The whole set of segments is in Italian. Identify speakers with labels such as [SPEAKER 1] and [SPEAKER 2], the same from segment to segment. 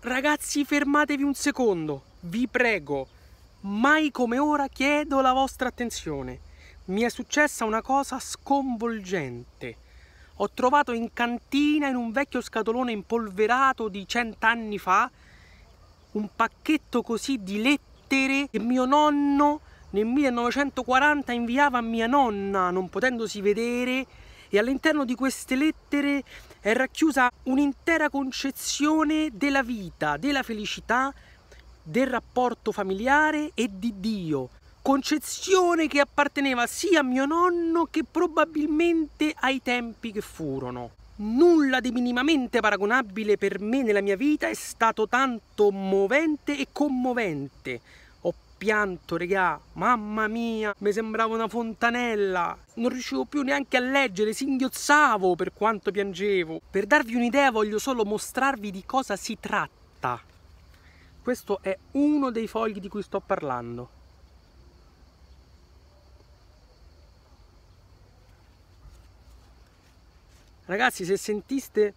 [SPEAKER 1] Ragazzi, fermatevi un secondo, vi prego. Mai come ora chiedo la vostra attenzione. Mi è successa una cosa sconvolgente. Ho trovato in cantina, in un vecchio scatolone impolverato di cent'anni fa, un pacchetto così di lettere che mio nonno nel 1940 inviava a mia nonna, non potendosi vedere, e all'interno di queste lettere è racchiusa un'intera concezione della vita, della felicità, del rapporto familiare e di Dio, concezione che apparteneva sia a mio nonno che probabilmente ai tempi che furono. Nulla di minimamente paragonabile per me nella mia vita è stato tanto movente e commovente pianto, regà, mamma mia, mi sembrava una fontanella, non riuscivo più neanche a leggere, singhiozzavo per quanto piangevo. Per darvi un'idea voglio solo mostrarvi di cosa si tratta. Questo è uno dei fogli di cui sto parlando. Ragazzi, se sentiste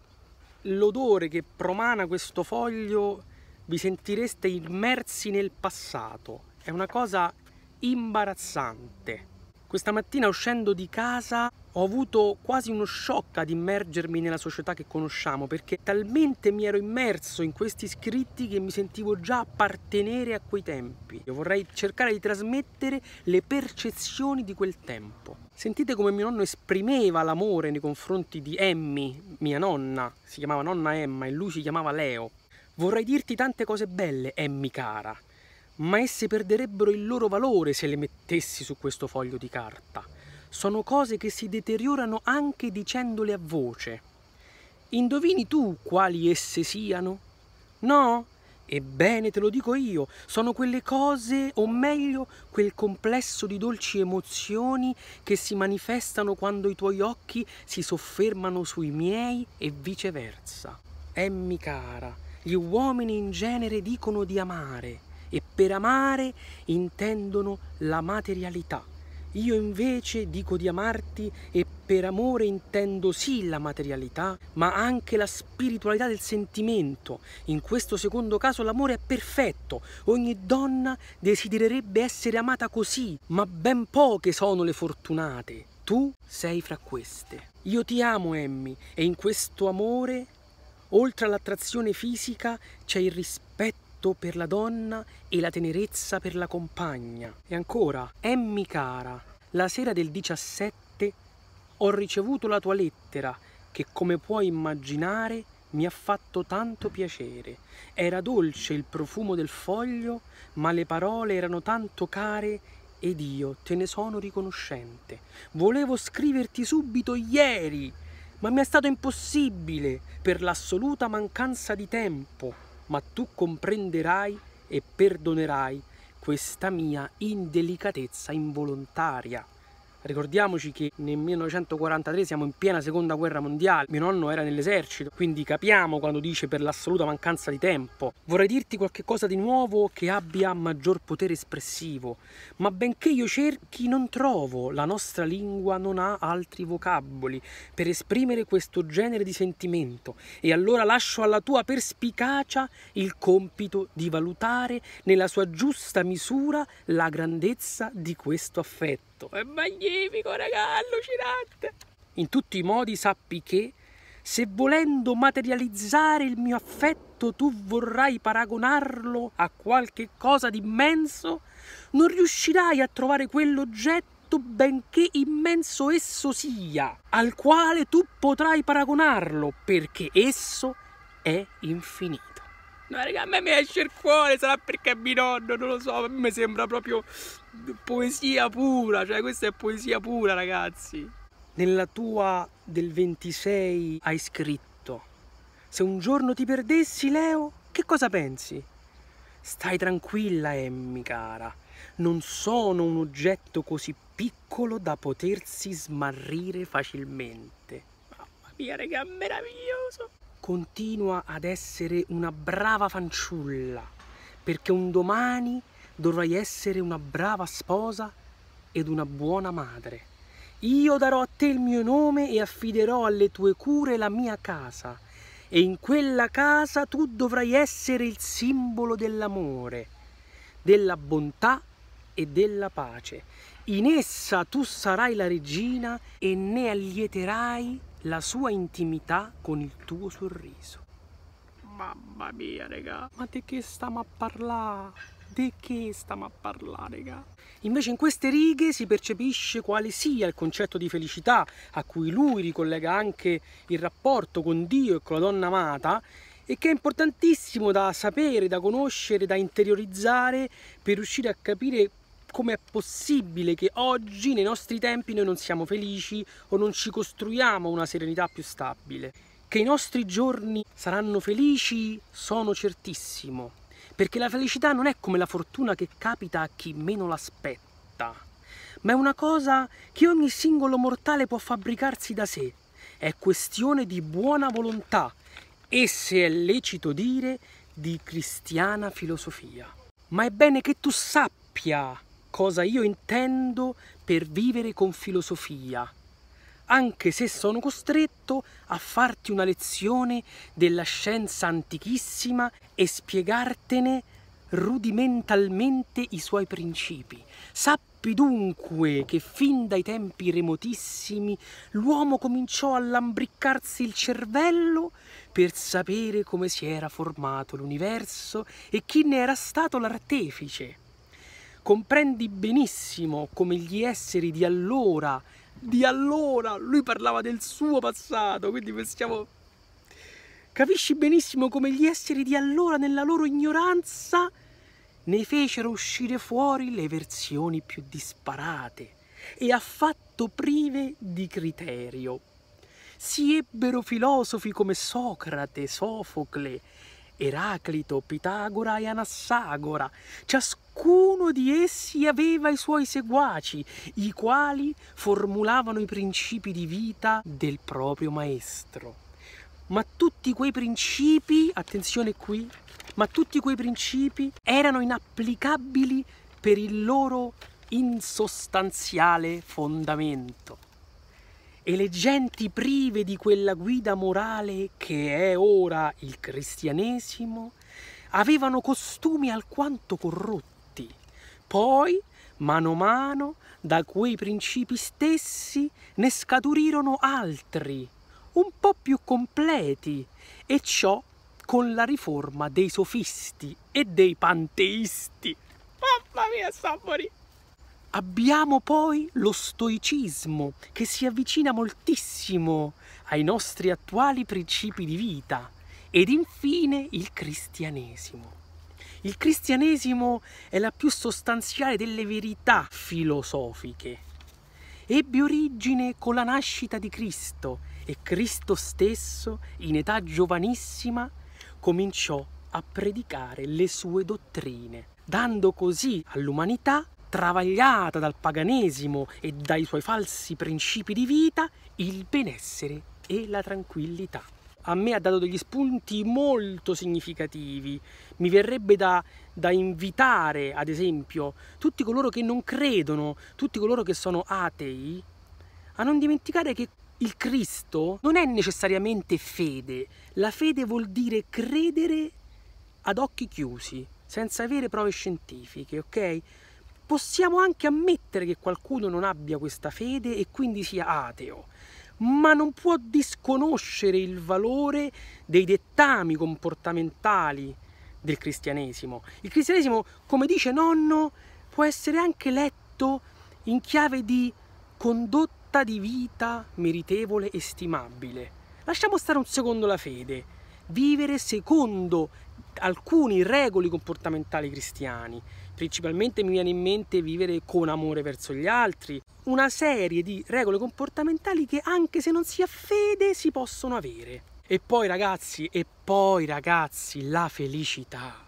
[SPEAKER 1] l'odore che promana questo foglio, vi sentireste immersi nel passato è una cosa imbarazzante. Questa mattina uscendo di casa ho avuto quasi uno shock ad immergermi nella società che conosciamo perché talmente mi ero immerso in questi scritti che mi sentivo già appartenere a quei tempi. Io vorrei cercare di trasmettere le percezioni di quel tempo. Sentite come mio nonno esprimeva l'amore nei confronti di Emmy, mia nonna, si chiamava nonna Emma e lui si chiamava Leo. Vorrei dirti tante cose belle, Emmy cara, ma esse perderebbero il loro valore se le mettessi su questo foglio di carta. Sono cose che si deteriorano anche dicendole a voce. Indovini tu quali esse siano? No? Ebbene, te lo dico io, sono quelle cose, o meglio, quel complesso di dolci emozioni che si manifestano quando i tuoi occhi si soffermano sui miei e viceversa. Emmi cara, gli uomini in genere dicono di amare, e per amare intendono la materialità. Io invece dico di amarti e per amore intendo sì la materialità, ma anche la spiritualità del sentimento. In questo secondo caso l'amore è perfetto, ogni donna desidererebbe essere amata così, ma ben poche sono le fortunate. Tu sei fra queste. Io ti amo, Emmy, e in questo amore, oltre all'attrazione fisica, c'è il rispetto l'affetto per la donna e la tenerezza per la compagna. E ancora, Emmi cara, la sera del 17 ho ricevuto la tua lettera che come puoi immaginare mi ha fatto tanto piacere. Era dolce il profumo del foglio, ma le parole erano tanto care ed io te ne sono riconoscente. Volevo scriverti subito ieri, ma mi è stato impossibile per l'assoluta mancanza di tempo ma tu comprenderai e perdonerai questa mia indelicatezza involontaria. Ricordiamoci che nel 1943 siamo in piena seconda guerra mondiale, mio nonno era nell'esercito, quindi capiamo quando dice per l'assoluta mancanza di tempo. Vorrei dirti qualcosa di nuovo che abbia maggior potere espressivo, ma benché io cerchi non trovo, la nostra lingua non ha altri vocaboli per esprimere questo genere di sentimento e allora lascio alla tua perspicacia il compito di valutare nella sua giusta misura la grandezza di questo affetto fatto, certo. è magnifico raga, allucinante. In tutti i modi sappi che se volendo materializzare il mio affetto tu vorrai paragonarlo a qualche cosa d'immenso, non riuscirai a trovare quell'oggetto benché immenso esso sia, al quale tu potrai paragonarlo, perché esso è infinito. No, raga, a me mi esce il cuore, sarà perché è mio nonno, non lo so, a me sembra proprio poesia pura, cioè questa è poesia pura, ragazzi. Nella tua del 26 hai scritto, se un giorno ti perdessi, Leo, che cosa pensi? Stai tranquilla, Emmy, cara, non sono un oggetto così piccolo da potersi smarrire facilmente. Mamma mia, raga, meraviglioso! continua ad essere una brava fanciulla, perché un domani dovrai essere una brava sposa ed una buona madre. Io darò a te il mio nome e affiderò alle tue cure la mia casa, e in quella casa tu dovrai essere il simbolo dell'amore, della bontà e della pace. In essa tu sarai la regina e ne allieterai la sua intimità con il tuo sorriso. Mamma mia, regà. Ma di che stiamo a parlare? Di che stiamo a parlare, regà? Invece in queste righe si percepisce quale sia il concetto di felicità a cui lui ricollega anche il rapporto con Dio e con la donna amata e che è importantissimo da sapere, da conoscere, da interiorizzare per riuscire a capire come è possibile che oggi, nei nostri tempi, noi non siamo felici o non ci costruiamo una serenità più stabile. Che i nostri giorni saranno felici sono certissimo, perché la felicità non è come la fortuna che capita a chi meno l'aspetta, ma è una cosa che ogni singolo mortale può fabbricarsi da sé. È questione di buona volontà e, se è lecito dire, di cristiana filosofia. Ma è bene che tu sappia cosa io intendo per vivere con filosofia, anche se sono costretto a farti una lezione della scienza antichissima e spiegartene rudimentalmente i suoi principi. Sappi dunque che fin dai tempi remotissimi l'uomo cominciò a lambriccarsi il cervello per sapere come si era formato l'universo e chi ne era stato l'artefice. Comprendi benissimo come gli esseri di allora, di allora, lui parlava del suo passato, quindi pensiamo... Capisci benissimo come gli esseri di allora, nella loro ignoranza, ne fecero uscire fuori le versioni più disparate e affatto prive di criterio. Si ebbero filosofi come Socrate, Sofocle, Eraclito, Pitagora e Anassagora, ciascuno Ciascuno di essi aveva i suoi seguaci, i quali formulavano i principi di vita del proprio maestro. Ma tutti quei principi, attenzione qui, ma tutti quei principi erano inapplicabili per il loro insostanziale fondamento. E le genti prive di quella guida morale che è ora il cristianesimo avevano costumi alquanto corrotti poi, mano a mano, da quei principi stessi ne scaturirono altri, un po' più completi, e ciò con la riforma dei sofisti e dei panteisti. Mamma mia, sta Abbiamo poi lo stoicismo che si avvicina moltissimo ai nostri attuali principi di vita ed infine il cristianesimo. Il cristianesimo è la più sostanziale delle verità filosofiche. Ebbe origine con la nascita di Cristo e Cristo stesso, in età giovanissima, cominciò a predicare le sue dottrine, dando così all'umanità travagliata dal paganesimo e dai suoi falsi principi di vita, il benessere e la tranquillità a me ha dato degli spunti molto significativi. Mi verrebbe da, da, invitare, ad esempio, tutti coloro che non credono, tutti coloro che sono atei, a non dimenticare che il Cristo non è necessariamente fede. La fede vuol dire credere ad occhi chiusi, senza avere prove scientifiche, ok? Possiamo anche ammettere che qualcuno non abbia questa fede e quindi sia ateo ma non può disconoscere il valore dei dettami comportamentali del cristianesimo. Il cristianesimo, come dice nonno, può essere anche letto in chiave di condotta di vita meritevole e stimabile. Lasciamo stare un secondo la fede, vivere secondo alcuni regoli comportamentali cristiani, principalmente mi viene in mente vivere con amore verso gli altri, una serie di regole comportamentali che anche se non si ha fede si possono avere. E poi ragazzi, e poi ragazzi, la felicità.